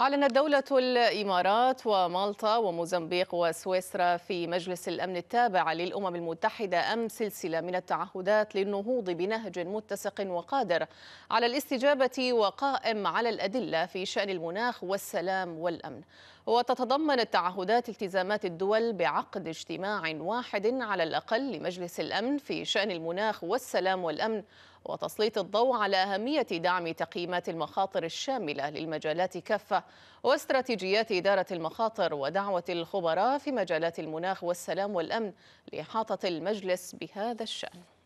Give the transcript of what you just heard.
أعلنت دولة الإمارات ومالطا وموزمبيق وسويسرا في مجلس الأمن التابع للأمم المتحدة أم سلسلة من التعهدات للنهوض بنهج متسق وقادر على الاستجابة وقائم على الأدلة في شأن المناخ والسلام والأمن وتتضمن التعهدات التزامات الدول بعقد اجتماع واحد على الأقل لمجلس الأمن في شأن المناخ والسلام والأمن وتسليط الضوء على أهمية دعم تقييمات المخاطر الشاملة للمجالات كافة واستراتيجيات إدارة المخاطر ودعوة الخبراء في مجالات المناخ والسلام والأمن لإحاطة المجلس بهذا الشأن